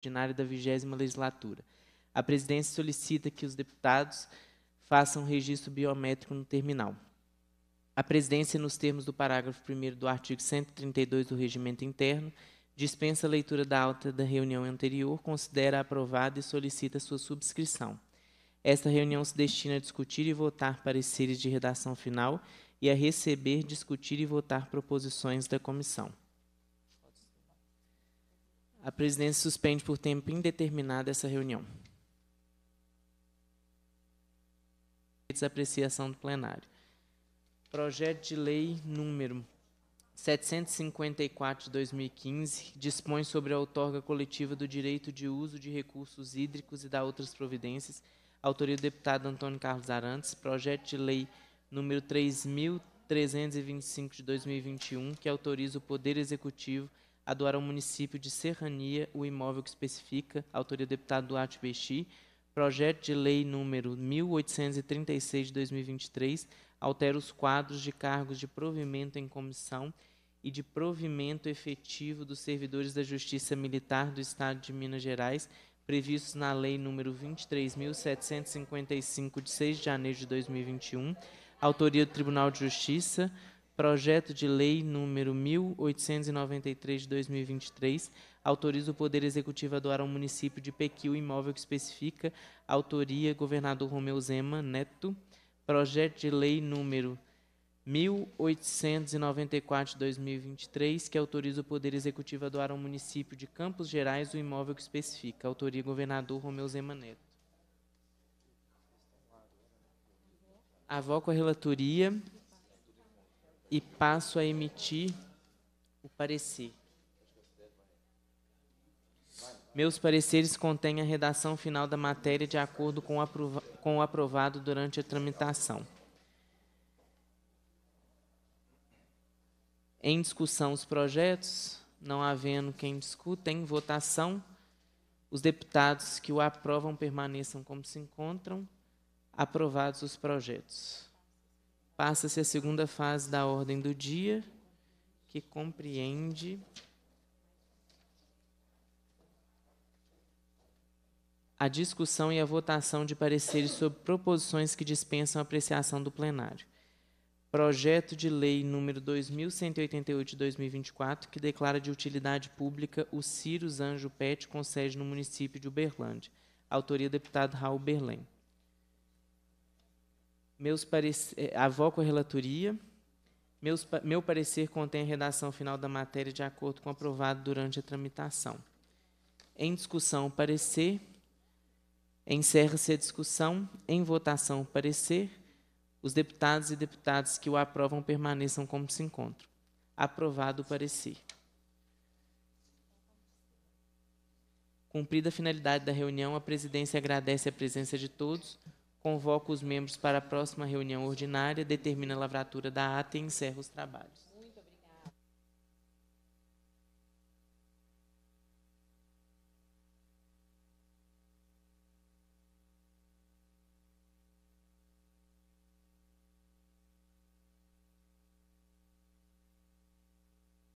ordinária da 20 legislatura. A presidência solicita que os deputados façam registro biométrico no terminal. A presidência, nos termos do parágrafo 1 do artigo 132 do regimento interno, dispensa a leitura da alta da reunião anterior, considera aprovada e solicita sua subscrição. Esta reunião se destina a discutir e votar pareceres de redação final e a receber, discutir e votar proposições da comissão a presidência suspende por tempo indeterminado essa reunião. desapreciação do plenário. Projeto de lei número 754 de 2015 dispõe sobre a outorga coletiva do direito de uso de recursos hídricos e da outras providências. Autoria do deputado Antônio Carlos Arantes. Projeto de lei número 3325 de 2021, que autoriza o Poder Executivo a doar ao município de Serrania o imóvel que especifica, autoria do deputado Duarte Bexi, projeto de lei número 1836 de 2023, altera os quadros de cargos de provimento em comissão e de provimento efetivo dos servidores da Justiça Militar do Estado de Minas Gerais, previstos na Lei número 23.755, de 6 de janeiro de 2021, autoria do Tribunal de Justiça, Projeto de Lei número 1893 de 2023 autoriza o Poder Executivo a doar ao município de Pequi o imóvel que especifica autoria governador Romeu Zema Neto. Projeto de Lei número 1894 de 2023 que autoriza o Poder Executivo a doar ao município de Campos Gerais o imóvel que especifica autoria governador Romeu Zema Neto. Avoco a relatoria e passo a emitir o parecer. Meus pareceres contêm a redação final da matéria de acordo com o, aprova com o aprovado durante a tramitação. Em discussão, os projetos. Não havendo quem discuta, em votação, os deputados que o aprovam permaneçam como se encontram. Aprovados os projetos. Passa-se a segunda fase da ordem do dia, que compreende a discussão e a votação de pareceres sobre proposições que dispensam apreciação do plenário. Projeto de Lei número 2188 de 2024, que declara de utilidade pública o Ciro Anjo Pet, com sede no município de Uberlândia. Autoria, deputado Raul Berlém meus parecer, eh, avoco a relatoria. Meus, meu parecer contém a redação final da matéria de acordo com o aprovado durante a tramitação. Em discussão, o parecer. Encerra-se a discussão. Em votação, o parecer. Os deputados e deputadas que o aprovam permaneçam como se encontram. Aprovado o parecer. Cumprida a finalidade da reunião, a presidência agradece a presença de todos convoca os membros para a próxima reunião ordinária, determina a lavratura da ata e encerra os trabalhos.